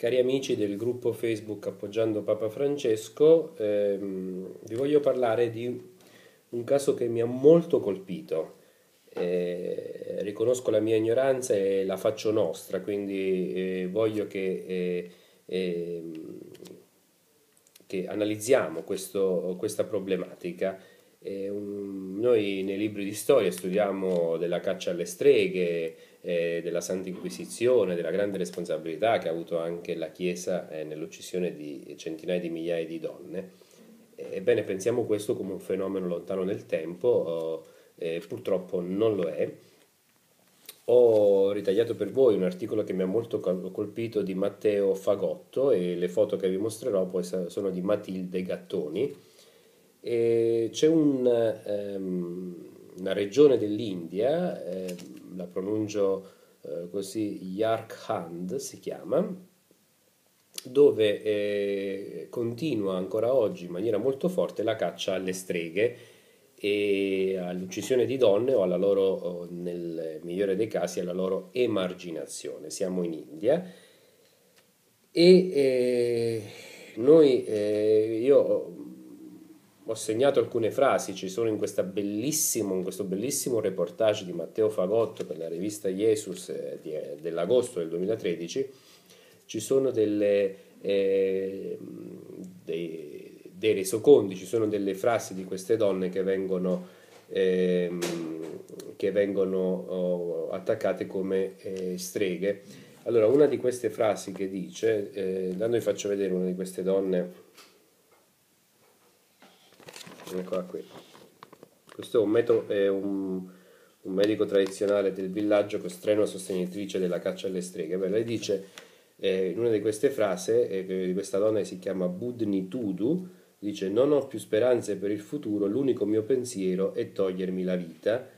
Cari amici del gruppo Facebook Appoggiando Papa Francesco, ehm, vi voglio parlare di un caso che mi ha molto colpito. Eh, riconosco la mia ignoranza e la faccio nostra, quindi eh, voglio che, eh, ehm, che analizziamo questo, questa problematica. Un, noi nei libri di storia studiamo della caccia alle streghe, eh, della Santa Inquisizione, della grande responsabilità che ha avuto anche la Chiesa eh, nell'uccisione di centinaia di migliaia di donne. Ebbene, pensiamo questo come un fenomeno lontano nel tempo, eh, purtroppo non lo è. Ho ritagliato per voi un articolo che mi ha molto colpito di Matteo Fagotto e le foto che vi mostrerò poi sono di Matilde Gattoni e c'è un, ehm, una regione dell'India, eh, la pronuncio eh, così, Yarkhand si chiama, dove eh, continua ancora oggi in maniera molto forte la caccia alle streghe e all'uccisione di donne o alla loro, nel migliore dei casi, alla loro emarginazione. Siamo in India e eh, noi, eh, io ho segnato alcune frasi, ci sono in, in, questo bellissimo reportage di Matteo Fagotto per la rivista Jesus eh, eh, dell'agosto del 2013, ci sono delle, eh, dei, dei, resoconti, ci sono delle frasi di queste donne che vengono, eh, che vengono oh, attaccate come eh, streghe. Allora, una di queste frasi che dice, eh, da noi faccio vedere una di queste donne eccola qui. Questo è un, metodo, è un, un medico tradizionale del villaggio che sostenitrice della caccia alle streghe. Beh, lei dice eh, in una di queste frasi, eh, di questa donna che si chiama Budni Tudu, dice non ho più speranze per il futuro, l'unico mio pensiero è togliermi la vita.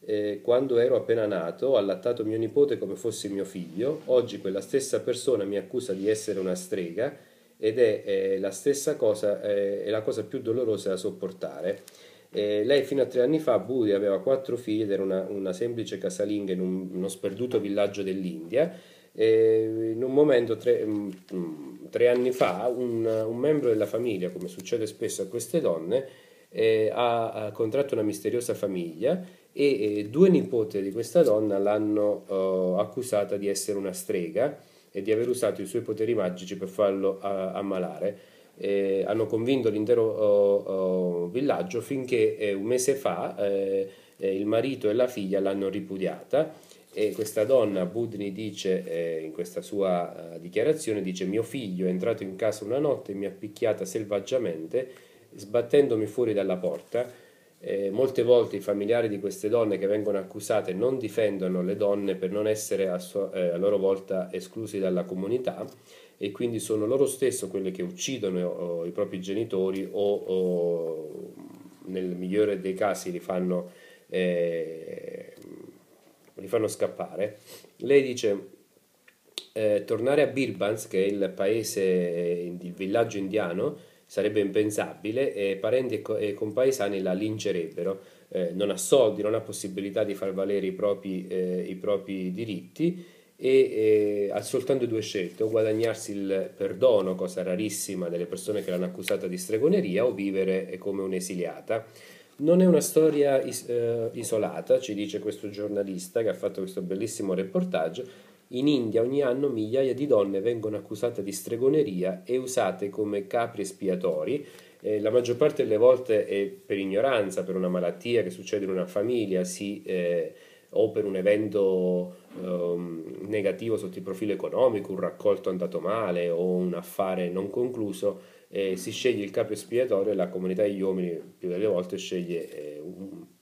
Eh, quando ero appena nato ho allattato mio nipote come fosse mio figlio, oggi quella stessa persona mi accusa di essere una strega ed è eh, la stessa cosa, eh, è la cosa più dolorosa da sopportare. Eh, lei fino a tre anni fa, Budi, aveva quattro figli ed era una, una semplice casalinga in un, uno sperduto villaggio dell'India. Eh, in un momento, tre, mh, mm, mm, tre anni fa, un, un, membro della famiglia, come succede spesso a queste donne, eh, ha, ha, contratto una misteriosa famiglia e eh, due nipoti di questa donna l'hanno oh, accusata di essere una strega e di aver usato i suoi poteri magici per farlo ammalare. Eh, hanno convinto l'intero oh, oh, villaggio finché eh, un mese fa eh, eh, il marito e la figlia l'hanno ripudiata e questa donna, Budni dice eh, in questa sua eh, dichiarazione, dice mio figlio è entrato in casa una notte e mi ha picchiata selvaggiamente sbattendomi fuori dalla porta eh, molte volte i familiari di queste donne che vengono accusate non difendono le donne per non essere a, sua, eh, a loro volta esclusi dalla comunità e quindi sono loro stesse quelle che uccidono eh, o, oh, i propri genitori o, o, nel migliore dei casi li fanno, eh, li fanno scappare. Lei dice eh, tornare a Birbans, che è il paese, il villaggio indiano, sarebbe impensabile e parenti e, co- e compaesani la lincerebbero. Eh, non ha soldi, non ha possibilità di far valere i propri, eh, i propri diritti e eh, ha soltanto due scelte, o guadagnarsi il perdono, cosa rarissima delle persone che l'hanno accusata di stregoneria, o vivere eh, come un'esiliata. Non è una storia is- eh, isolata, ci dice questo giornalista che ha fatto questo bellissimo reportage, in India ogni anno migliaia di donne vengono accusate di stregoneria e usate come capri espiatori. Eh, la maggior parte delle volte è per ignoranza, per una malattia che succede in una famiglia si, eh, o per un evento eh, negativo sotto il profilo economico, un raccolto andato male o un affare non concluso. Eh, si sceglie il capro espiatorio e la comunità degli uomini più delle volte sceglie eh,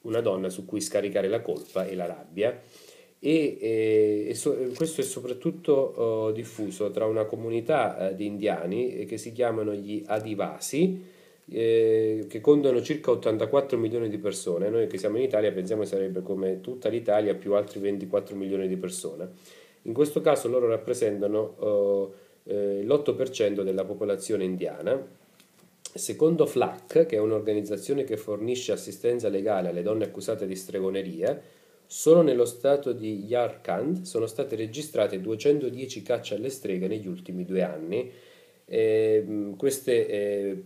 una donna su cui scaricare la colpa e la rabbia e, e, eh, e so, eh, questo è soprattutto uh, diffuso tra una comunità uh, di indiani che si chiamano gli Adivasi, eh, che contano circa 84 milioni di persone. Noi che siamo in Italia pensiamo che sarebbe come tutta l'Italia più altri 24 milioni di persone. In questo caso loro rappresentano oh, eh, eh, l'8% della popolazione indiana. Secondo FLAC, che è un'organizzazione che fornisce assistenza legale alle donne accusate di stregoneria, Solo nello stato di Yarkand sono state registrate 210 cacce alle streghe negli ultimi due anni. Eh, queste, eh,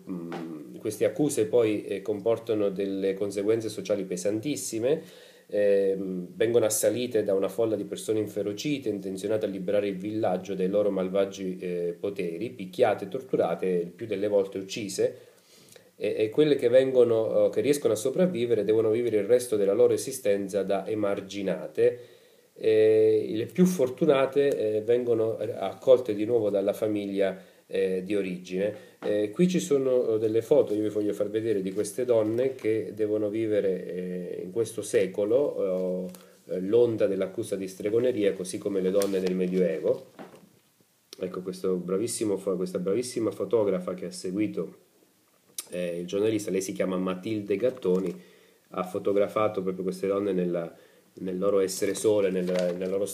queste, accuse poi eh, comportano delle conseguenze sociali pesantissime, ehm, vengono assalite da una folla di persone inferocite, intenzionate a liberare il villaggio dai loro malvagi eh, poteri, picchiate, torturate, il più delle volte uccise, e, e quelle che, vengono, eh, che riescono a sopravvivere devono vivere il resto della loro esistenza da emarginate. Eh, le più fortunate eh, vengono accolte di nuovo dalla famiglia eh, di origine. Eh, qui ci sono eh, delle foto, io vi voglio far vedere, di queste donne che devono vivere in questo secolo l'onda dell'accusa di stregoneria, così come le donne del Medioevo. Ecco questa bravissima fotografa che ha seguito eh, il giornalista, lei si chiama Matilde Gattoni, ha fotografato proprio queste donne nella, nel loro essere sole, nella, nella loro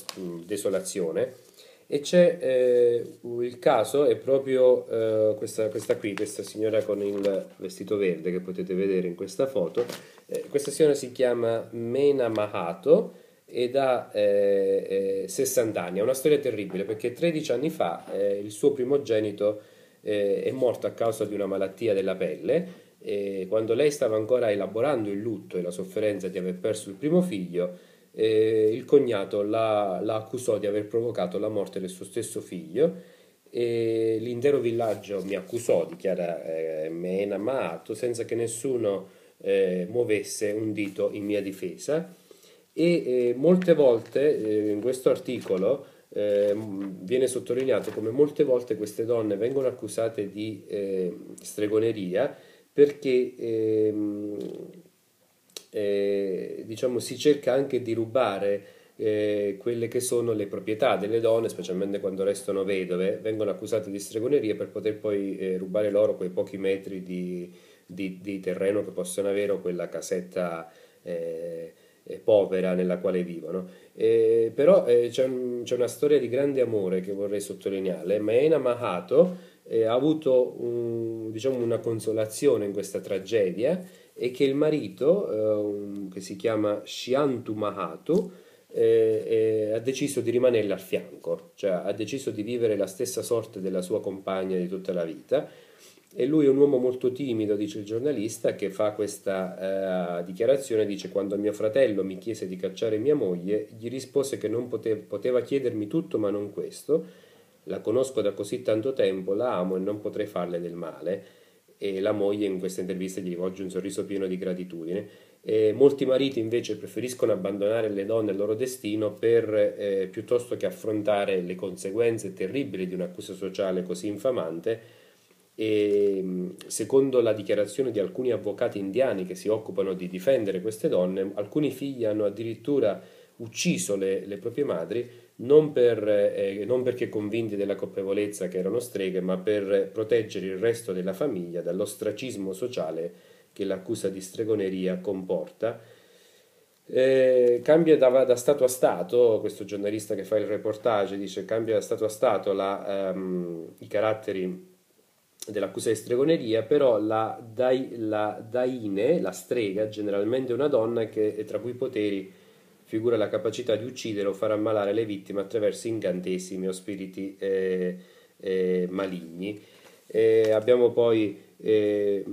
desolazione. E c'è eh, il caso, è proprio eh, questa, questa, qui, questa signora con il vestito verde che potete vedere in questa foto. Eh, questa signora si chiama Mena Mahato ed ha 60 eh, eh, anni. È una storia terribile perché 13 anni fa eh, il suo primogenito eh, è morto a causa di una malattia della pelle. E quando lei stava ancora elaborando il lutto e la sofferenza di aver perso il primo figlio, eh, il cognato la, la accusò di aver provocato la morte del suo stesso figlio e l'intero villaggio mi accusò, dichiara eh, Mena Maato, senza che nessuno eh, muovesse un dito in mia difesa e eh, molte volte eh, in questo articolo eh, viene sottolineato come molte volte queste donne vengono accusate di eh, stregoneria perché ehm, eh, diciamo, si cerca anche di rubare eh, quelle che sono le proprietà delle donne, specialmente quando restano vedove, vengono accusate di stregoneria per poter poi rubare loro quei pochi metri di, di, di, terreno che possono avere o quella casetta eh, povera nella quale vivono. Eh, però eh, c'è, un, c'è, una storia di grande amore che vorrei sottolineare. Maena Mahato eh, ha avuto un, diciamo una consolazione in questa tragedia e che il marito, eh, un, che si chiama Shiantu Mahato, eh, ha deciso di rimanerle al fianco, cioè ha deciso di vivere la stessa sorte della sua compagna di tutta la vita e lui è un uomo molto timido, dice il giornalista, che fa questa eh, dichiarazione, dice quando mio fratello mi chiese di cacciare mia moglie, gli rispose che non pote- poteva chiedermi tutto ma non questo, la conosco da così tanto tempo, la amo e non potrei farle del male. E la moglie in questa intervista gli rivolge un sorriso pieno di gratitudine. E molti mariti invece preferiscono abbandonare le donne al loro destino per, eh, piuttosto che affrontare le conseguenze terribili di un'accusa sociale così infamante e ehm, secondo la dichiarazione di alcuni avvocati indiani che si occupano di difendere queste donne, alcuni figli hanno addirittura ucciso le, le proprie madri non, per, eh, non, perché convinti della colpevolezza che erano streghe, ma per proteggere il resto della famiglia dall'ostracismo sociale che l'accusa di stregoneria comporta. Eh, cambia da, da, stato a stato, questo giornalista che fa il reportage dice cambia da stato a stato la, um, i caratteri dell'accusa di stregoneria, però la, dai, la daine, la strega, generalmente è una donna che tra cui poteri figura la capacità di uccidere o far ammalare le vittime attraverso incantesimi o spiriti eh, eh, maligni. E abbiamo poi eh,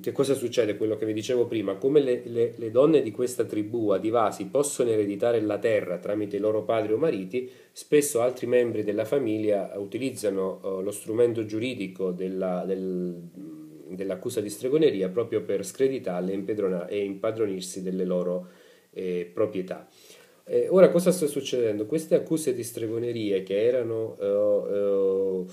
che cosa succede? Quello che vi dicevo prima, come le, le, le donne di questa tribù adivasi possono ereditare la terra tramite i loro padri o mariti, spesso altri membri della famiglia utilizzano eh, lo strumento giuridico della, del, dell'accusa di stregoneria proprio per screditarle e impadronirsi delle loro eh, proprietà. ora cosa sta succedendo? Queste accuse di stregonerie che erano oh, oh,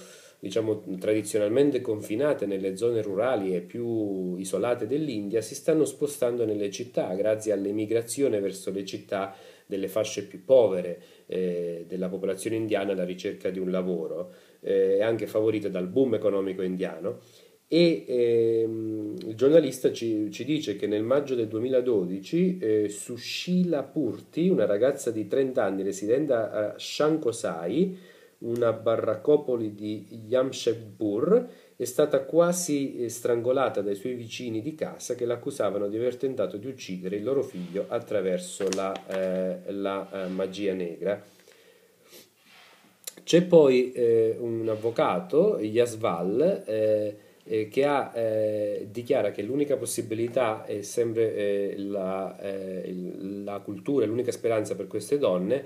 diciamo, tradizionalmente confinate nelle zone rurali e più isolate dell'India, si stanno spostando nelle città grazie all'emigrazione verso le città delle fasce più povere eh, della popolazione indiana alla ricerca di un lavoro, eh, anche favorita dal boom economico indiano. E ehm, il giornalista ci, ci, dice che nel maggio del 2012 eh, Sushila Purti, una ragazza di 30 anni residente a Shankosai, una barracopoli di Jamshedpur, è stata quasi eh, strangolata dai suoi vicini di casa che l'accusavano di aver tentato di uccidere il loro figlio attraverso la, eh, la eh, magia negra. C'è poi eh, un avvocato, Yasval, eh, eh, che ha, dichiara che l'unica possibilità è sempre la, la cultura, l'unica speranza per queste donne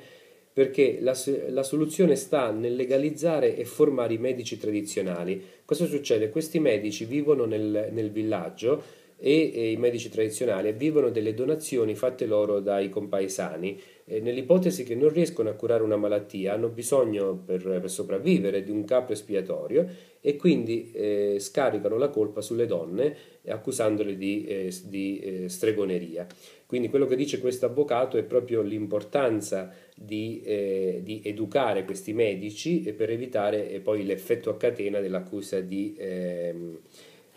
perché la, la, soluzione sta nel legalizzare e formare i medici tradizionali. Cosa succede? Questi medici vivono nel, nel villaggio e, e, i medici tradizionali vivono delle donazioni fatte loro dai compaesani. E nell'ipotesi che non riescono a curare una malattia, hanno bisogno per, per sopravvivere di un capo espiatorio e quindi eh, scaricano la colpa sulle donne accusandole di, eh, di eh, stregoneria. Quindi quello che dice questo avvocato è proprio l'importanza di, eh, di, educare questi medici per evitare eh, poi l'effetto a catena dell'accusa di, eh,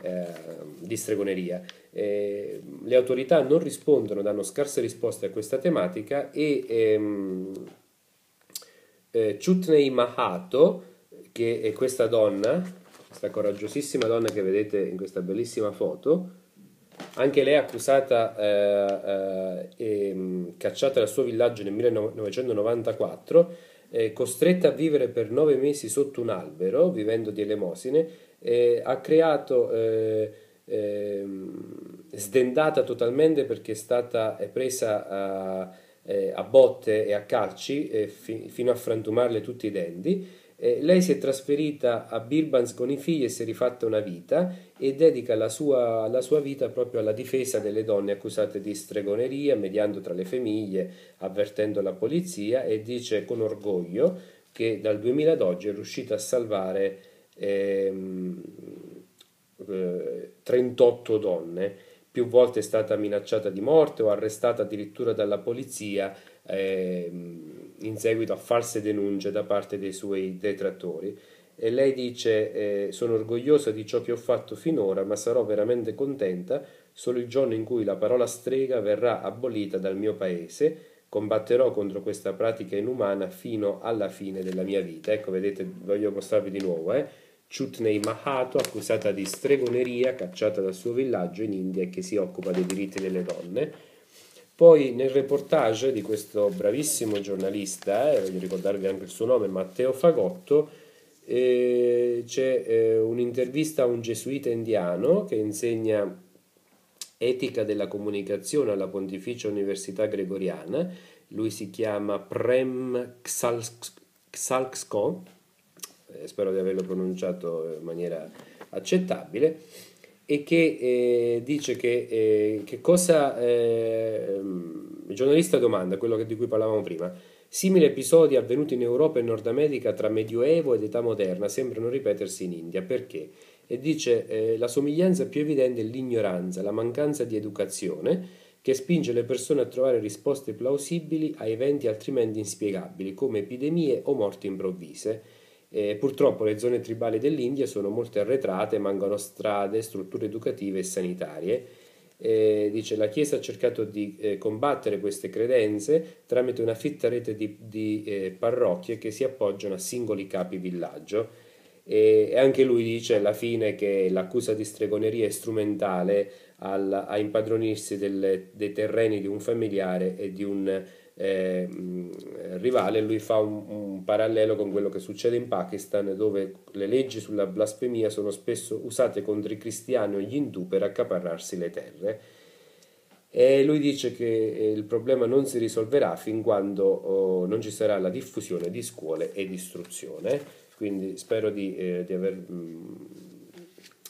eh, di stregoneria. Eh, le autorità non rispondono, danno scarse risposte a questa tematica e ehm, eh, Chutney Mahato, che è questa donna, questa coraggiosissima donna che vedete in questa bellissima foto, anche lei accusata eh, eh, e ehm, cacciata dal suo villaggio nel 1994, eh, costretta a vivere per nove mesi sotto un albero, vivendo di elemosine, ha creato, eh, ehm, sdendata totalmente perché è stata è presa a, eh, a, botte e a calci eh, fi, fino a frantumarle tutti i denti, eh, lei si è trasferita a Birbans con i figli e si è rifatta una vita e dedica la sua, la sua, vita proprio alla difesa delle donne accusate di stregoneria, mediando tra le famiglie, avvertendo la polizia e dice con orgoglio che dal 2000 ad oggi è riuscita a salvare ehm, eh, 38 donne. Più volte è stata minacciata di morte o arrestata addirittura dalla polizia. Ehm, in seguito a false denunce da parte dei suoi detrattori. E lei dice: eh, Sono orgogliosa di ciò che ho fatto finora, ma sarò veramente contenta solo il giorno in cui la parola strega verrà abolita dal mio paese. Combatterò contro questa pratica inumana fino alla fine della mia vita. Ecco, vedete, voglio mostrarvi di nuovo. Eh? Chutney Mahato, accusata di stregoneria, cacciata dal suo villaggio in India e che si occupa dei diritti delle donne poi nel reportage di questo bravissimo giornalista, eh, voglio ricordarvi anche il suo nome, Matteo Fagotto, eh, c'è eh, un'intervista a un gesuita indiano che insegna etica della comunicazione alla Pontificia Università Gregoriana. Lui si chiama Prem Xalxko, eh, spero di averlo pronunciato in maniera accettabile e che eh, dice che, eh, che cosa eh, il giornalista domanda, quello che, di cui parlavamo prima, simili episodi avvenuti in Europa e Nord America tra Medioevo ed età moderna sembrano ripetersi in India, perché? E dice eh, la somiglianza più evidente è l'ignoranza, la mancanza di educazione che spinge le persone a trovare risposte plausibili a eventi altrimenti inspiegabili come epidemie o morti improvvise eh, purtroppo le zone tribali dell'India sono molto arretrate, mancano strade, strutture educative e sanitarie. Eh, dice la Chiesa ha cercato di eh, combattere queste credenze tramite una fitta rete di, di eh, parrocchie che si appoggiano a singoli capi villaggio. E anche lui dice alla fine che l'accusa di stregoneria è strumentale al, a impadronirsi del, dei terreni di un familiare e di un eh, rivale, lui fa un, un, parallelo con quello che succede in Pakistan, dove le leggi sulla blasfemia sono spesso usate contro i cristiani o gli indù per accaparrarsi le terre. E lui dice che eh, il problema non si risolverà fin quando oh, non ci sarà la diffusione di scuole e di istruzione. Quindi spero di, eh, di, aver, mh,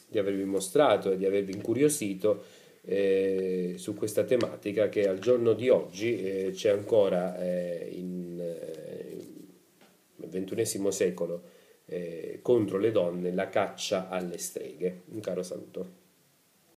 di avervi mostrato e di avervi incuriosito eh, su questa tematica che al giorno di oggi eh, c'è ancora eh, in, eh, nel XXI secolo eh, contro le donne la caccia alle streghe. Un caro saluto.